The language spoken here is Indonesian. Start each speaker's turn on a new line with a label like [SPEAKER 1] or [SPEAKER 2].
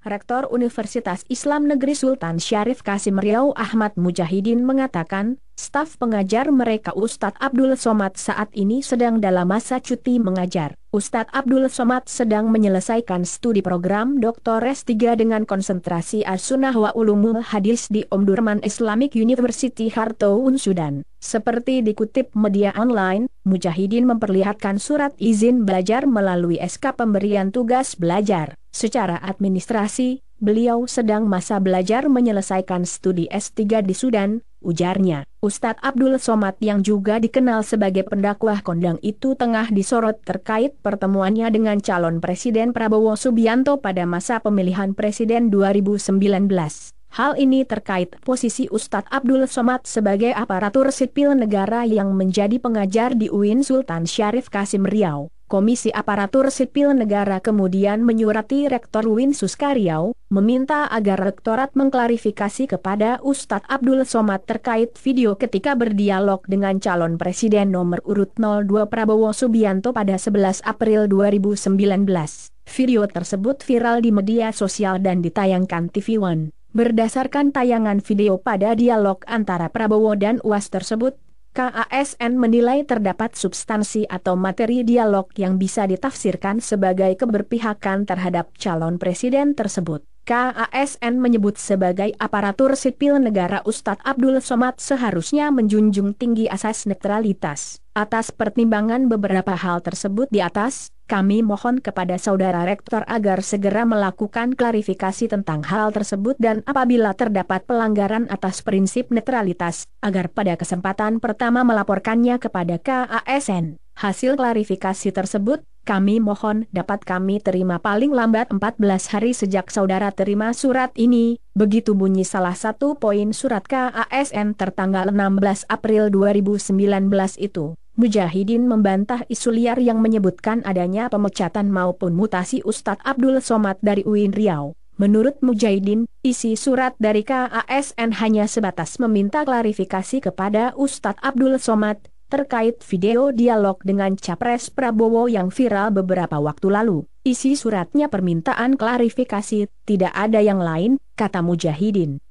[SPEAKER 1] Rektor Universitas Islam Negeri Sultan Syarif Kasim Riau Ahmad Mujahidin mengatakan, staf pengajar mereka Ustadz Abdul Somad saat ini sedang dalam masa cuti mengajar. Ustadz Abdul Somad sedang menyelesaikan studi program Dr. S3 dengan konsentrasi asunah wa Ulumul Hadis di Omdurman Islamic University Hartoun Sudan. Seperti dikutip media online, Mujahidin memperlihatkan surat izin belajar melalui SK pemberian tugas belajar. Secara administrasi, beliau sedang masa belajar menyelesaikan studi S3 di Sudan, ujarnya. Ustadz Abdul Somad yang juga dikenal sebagai pendakwah kondang itu tengah disorot terkait pertemuannya dengan calon Presiden Prabowo Subianto pada masa pemilihan Presiden 2019. Hal ini terkait posisi Ustadz Abdul Somad sebagai aparatur sipil negara yang menjadi pengajar di UIN Sultan Syarif Kasim Riau. Komisi Aparatur Sipil Negara kemudian menyurati Rektor Win Karyau, meminta agar Rektorat mengklarifikasi kepada Ustadz Abdul Somad terkait video ketika berdialog dengan calon Presiden nomor urut 02 Prabowo Subianto pada 11 April 2019. Video tersebut viral di media sosial dan ditayangkan TV One. Berdasarkan tayangan video pada dialog antara Prabowo dan UAS tersebut, KASN menilai terdapat substansi atau materi dialog yang bisa ditafsirkan sebagai keberpihakan terhadap calon presiden tersebut. KASN menyebut sebagai aparatur sipil negara Ustadz Abdul Somad seharusnya menjunjung tinggi asas netralitas. Atas pertimbangan beberapa hal tersebut di atas, kami mohon kepada Saudara Rektor agar segera melakukan klarifikasi tentang hal tersebut dan apabila terdapat pelanggaran atas prinsip netralitas, agar pada kesempatan pertama melaporkannya kepada KASN. Hasil klarifikasi tersebut, kami mohon dapat kami terima paling lambat 14 hari sejak saudara terima surat ini, begitu bunyi salah satu poin surat KASN tertanggal 16 April 2019 itu. Mujahidin membantah isu liar yang menyebutkan adanya pemecatan maupun mutasi Ustadz Abdul Somad dari UIN Riau. Menurut Mujahidin, isi surat dari KASN hanya sebatas meminta klarifikasi kepada Ustadz Abdul Somad terkait video dialog dengan Capres Prabowo yang viral beberapa waktu lalu. Isi suratnya permintaan klarifikasi, tidak ada yang lain, kata Mujahidin.